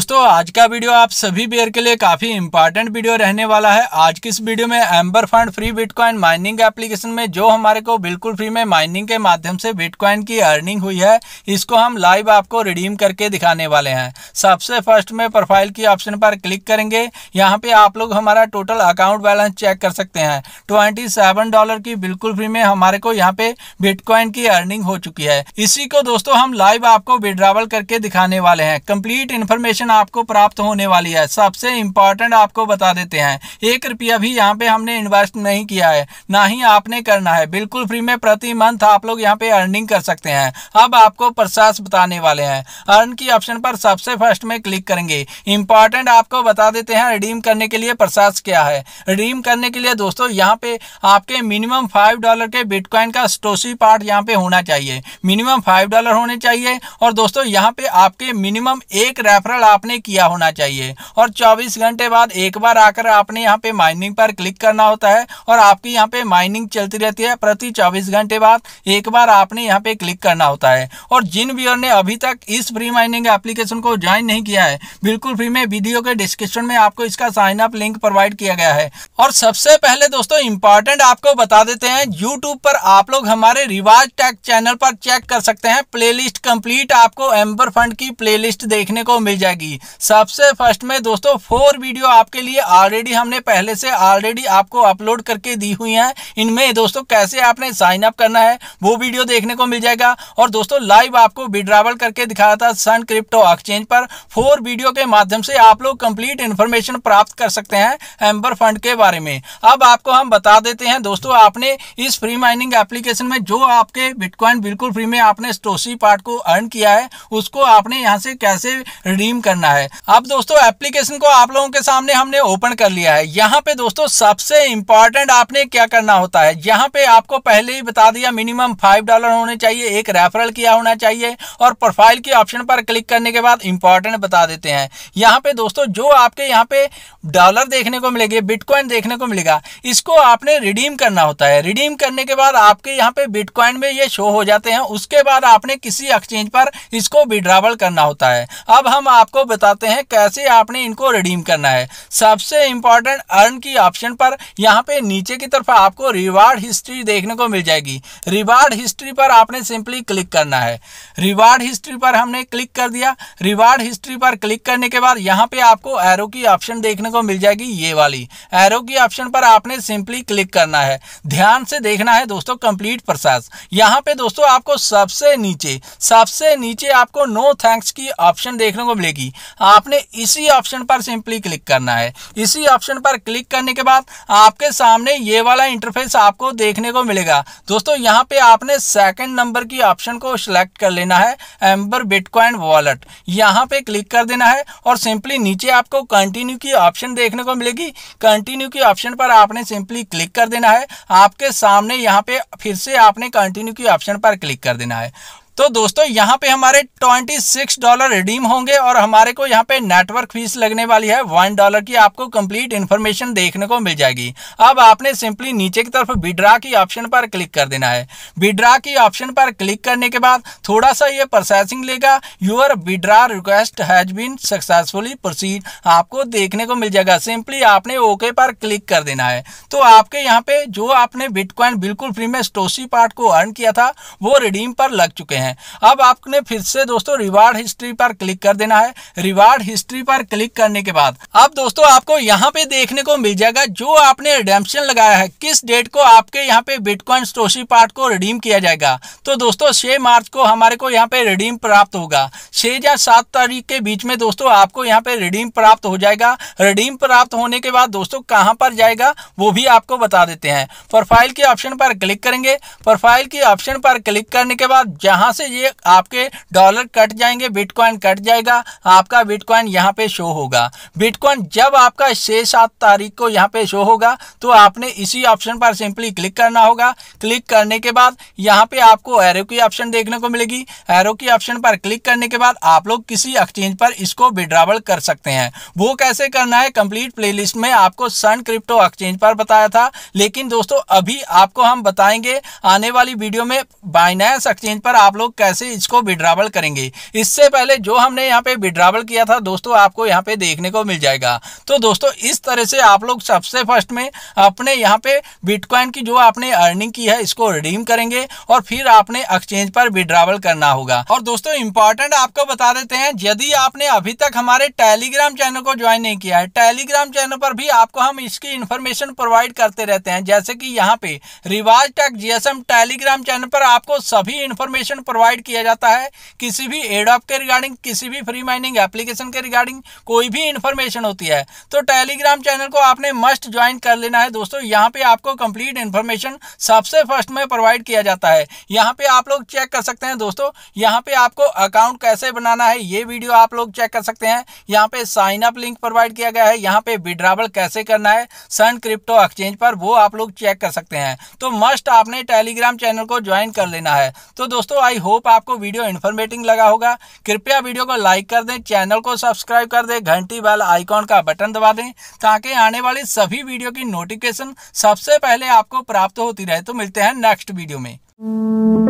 दोस्तों आज का वीडियो आप सभी बेयर के लिए काफ़ी इंपॉर्टेंट वीडियो रहने वाला है आज की इस वीडियो में amber fund free bitcoin mining application में जो हमारे को बिल्कुल फ्री में माइनिंग के माध्यम से बिटकॉइन की अर्निंग हुई है इसको हम लाइव आपको रिडीम करके दिखाने वाले हैं सबसे फर्स्ट में प्रोफाइल की ऑप्शन पर क्लिक करेंगे यहाँ पे आप लोग हमारा टोटल अकाउंट बैलेंस चेक कर सकते हैं ट्वेंटी डॉलर की बिल्कुल फ्री में हमारे को यहाँ पे बिटकॉइन की अर्निंग हो चुकी है इसी को दोस्तों हम लाइव आपको विड्रावल करके दिखाने वाले हैं कंप्लीट इन्फॉर्मेशन रिटर्न आपको प्राप्त होने वाली है सबसे इंपॉर्टेंट आपको बता देते हैं एक रुपया भी यहाँ पे हमने इन्वेस्ट नहीं किया है ना ही आपने करना है बिल्कुल फ्री में प्रति मंथ आप लोग यहाँ पे अर्निंग कर सकते हैं अब आपको प्रसाद बताने वाले हैं अर्न की ऑप्शन पर सबसे फर्स्ट में क्लिक करेंगे इंपॉर्टेंट आपको बता देते हैं रिडीम करने के लिए प्रसाद क्या है रिडीम करने के लिए दोस्तों यहाँ पे आपके मिनिमम फाइव डॉलर के बिटकॉइन का स्टोसी पार्ट यहाँ पे होना चाहिए मिनिमम फाइव डॉलर होने चाहिए और दोस्तों यहाँ पे आपके मिनिमम एक रेफरल आपने किया होना चाहिए और 24 घंटे बाद एक बार आकर आपने यहाँ पे माइनिंग पर क्लिक करना होता है और आपकी यहाँ पे माइनिंग चलती रहती है प्रति 24 घंटे बाद एक बार आपने यहाँ पे क्लिक करना होता है और जिन व्यूअर ने अभी तक इस फ्री माइनिंग एप्लीकेशन को ज्वाइन नहीं किया है बिल्कुल फ्री में वीडियो के डिस्क्रिप्शन में आपको इसका साइन अप लिंक प्रोवाइड किया गया है और सबसे पहले दोस्तों इंपॉर्टेंट आपको बता देते हैं यूट्यूब पर आप लोग हमारे रिवाज टैक चैनल पर चेक कर सकते हैं प्लेलिस्ट कंप्लीट आपको एम्बर फंड की प्लेलिस्ट देखने को मिल जाएगी जाएगी सबसे फर्स्ट में दोस्तों फोर वीडियो आपके लिए ऑलरेडी हमने पहले से ऑलरेडी आपको अपलोड करके दी हुई हैं इनमें दोस्तों कैसे आपने साइन अप करना है वो वीडियो देखने को मिल जाएगा और दोस्तों लाइव आपको विड्रावल करके दिखाया था सन क्रिप्टो एक्सचेंज पर फोर वीडियो के माध्यम से आप लोग कंप्लीट इन्फॉर्मेशन प्राप्त कर सकते हैं एम्बर फंड के बारे में अब आपको हम बता देते हैं दोस्तों आपने इस फ्री माइनिंग एप्लीकेशन में जो आपके बिटकॉइन बिल्कुल फ्री में आपने स्टोसी पार्ट को अर्न किया है उसको आपने यहाँ से कैसे रिडीम कर करना है अब दोस्तों एप्लीकेशन को आप लोगों के सामने हमने ओपन कर लिया है यहाँ पे दोस्तों सबसे इंपॉर्टेंट आपने क्या करना होता है यहाँ पे आपको पहले ही बता दिया मिनिमम फाइव डॉलर होने चाहिए एक रेफरल किया होना चाहिए और प्रोफाइल के ऑप्शन पर क्लिक करने के बाद इंपॉर्टेंट बता देते हैं यहाँ पे दोस्तों जो आपके यहाँ पे डॉलर देखने को मिलेगी बिटकॉइन देखने को मिलेगा इसको आपने रिडीम करना होता है रिडीम करने के बाद आपके यहाँ पे बिटकॉइन में ये शो हो जाते हैं उसके बाद आपने किसी एक्सचेंज पर इसको विड्रावल करना होता है अब हम आपको आपको बताते हैं कैसे आपने इनको रिडीम करना है सबसे इंपॉर्टेंट अर्न की ऑप्शन पर यहाँ पे नीचे की तरफ आपको रिवार्ड हिस्ट्री देखने को मिल जाएगी रिवार्ड हिस्ट्री पर आपने सिंपली क्लिक करना है रिवार्ड हिस्ट्री पर हमने क्लिक कर दिया रिवार्ड हिस्ट्री पर क्लिक करने के बाद यहाँ पे आपको एरो की ऑप्शन देखने को मिल जाएगी ये वाली एरो की ऑप्शन पर आपने सिंपली क्लिक करना है ध्यान से देखना है दोस्तों कंप्लीट प्रोसेस यहाँ पे दोस्तों आपको सबसे नीचे सबसे नीचे आपको नो थैंक्स की ऑप्शन देखने को मिलेगी होगी आपने इसी ऑप्शन पर सिंपली क्लिक करना है इसी ऑप्शन पर क्लिक करने के बाद आपके सामने ये वाला इंटरफेस आपको देखने को मिलेगा दोस्तों यहाँ पे आपने सेकंड नंबर की ऑप्शन को सिलेक्ट कर लेना है एम्बर बिटकॉइन वॉलेट यहाँ पे क्लिक कर देना है और सिंपली नीचे आपको कंटिन्यू की ऑप्शन देखने को मिलेगी कंटिन्यू की ऑप्शन पर आपने सिंपली क्लिक कर देना है आपके सामने यहाँ पे फिर से आपने कंटिन्यू की ऑप्शन पर क्लिक कर देना है तो दोस्तों यहाँ पे हमारे ट्वेंटी सिक्स डॉलर रिडीम होंगे और हमारे को यहाँ पे नेटवर्क फीस लगने वाली है वन डॉलर की आपको कंप्लीट इन्फॉर्मेशन देखने को मिल जाएगी अब आपने सिंपली नीचे की तरफ विड्रा की ऑप्शन पर क्लिक कर देना है विड्रा की ऑप्शन पर क्लिक करने के बाद थोड़ा सा ये प्रोसेसिंग लेगा your withdraw request has been successfully proceed आपको देखने को मिल जाएगा सिंपली आपने ओके पर क्लिक कर देना है तो आपके यहाँ पे जो आपने बिटकॉइन बिल्कुल फ्री में स्टोसी पार्ट को अर्न किया था वो रिडीम पर लग चुके हैं हैं अब आपने फिर से दोस्तों रिवार्ड हिस्ट्री पर क्लिक कर देना है रिवार्ड हिस्ट्री पर क्लिक करने के बाद अब दोस्तों आपको यहाँ पे देखने को मिल जाएगा जो आपने रिडेम्पशन लगाया है किस डेट को आपके यहाँ पे बिटकॉइन स्टोशी पार्ट को रिडीम किया जाएगा तो दोस्तों छह मार्च को हमारे को यहाँ पे रिडीम प्राप्त होगा छह या सात तारीख के बीच में दोस्तों आपको यहाँ पे रिडीम प्राप्त हो जाएगा रिडीम प्राप्त होने के बाद दोस्तों कहाँ पर जाएगा वो भी आपको बता देते हैं प्रोफाइल के ऑप्शन पर क्लिक करेंगे प्रोफाइल के ऑप्शन पर क्लिक करने के बाद जहां यहाँ से ये आपके डॉलर कट जाएंगे बिटकॉइन कट जाएगा आपका बिटकॉइन यहाँ पे शो होगा बिटकॉइन जब आपका छः सात तारीख को यहाँ पे शो होगा तो आपने इसी ऑप्शन पर सिंपली क्लिक करना होगा क्लिक करने के बाद यहाँ पे आपको एरो की ऑप्शन देखने को मिलेगी एरो की ऑप्शन पर क्लिक करने के बाद आप लोग किसी एक्सचेंज पर इसको विड्रावल कर सकते हैं वो कैसे करना है कंप्लीट प्ले में आपको सन क्रिप्टो एक्सचेंज पर बताया था लेकिन दोस्तों अभी आपको हम बताएंगे आने वाली वीडियो में बाइनेंस एक्सचेंज पर आप लोग कैसे इसको विड्रावल करेंगे इससे पहले जो हमने यहाँ पे विड्रावल किया था दोस्तों आपको यहाँ पे देखने को मिल जाएगा तो दोस्तों इस तरह से आप लोग सबसे फर्स्ट में अपने यहाँ पे बिटकॉइन की जो आपने अर्निंग की है इसको रिडीम करेंगे और फिर आपने एक्सचेंज पर विड्रावल करना होगा और दोस्तों इंपॉर्टेंट आपको बता देते हैं यदि आपने अभी तक हमारे टेलीग्राम चैनल को ज्वाइन नहीं किया है टेलीग्राम चैनल पर भी आपको हम इसकी इन्फॉर्मेशन प्रोवाइड करते रहते हैं जैसे कि यहाँ पे रिवाज टेक जीएसएम टेलीग्राम चैनल पर आपको सभी इन्फॉर्मेशन प्रोवाइड किया जाता है किसी भी एडॉप के रिगार्डिंग किसी भी फ्री माइनिंग एप्लीकेशन के रिगार्डिंग कोई भी इन्फॉर्मेशन होती है तो टेलीग्राम चैनल को आपने मस्ट ज्वाइन कर लेना है दोस्तों यहाँ पे आपको कंप्लीट इन्फॉर्मेशन सबसे फर्स्ट में प्रोवाइड किया जाता है यहाँ पे आप लोग चेक कर सकते हैं दोस्तों यहाँ पे आपको अकाउंट कैसे बनाना है ये वीडियो आप लोग चेक कर सकते हैं यहाँ पे साइन अप लिंक प्रोवाइड किया गया है यहाँ पे विड्रावल कैसे करना है सन क्रिप्टो एक्सचेंज पर वो आप लोग चेक कर सकते हैं तो मस्ट आपने टेलीग्राम चैनल को ज्वाइन कर लेना है तो दोस्तों आई होप आपको वीडियो इन्फॉर्मेटिव लगा होगा कृपया वीडियो को लाइक कर दें चैनल को सब्सक्राइब कर दें घंटी बेल आइकॉन का बटन दबा दें ताकि आने वाली सभी वीडियो की नोटिफिकेशन सबसे पहले आपको प्राप्त होती रहे तो मिलते हैं नेक्स्ट वीडियो में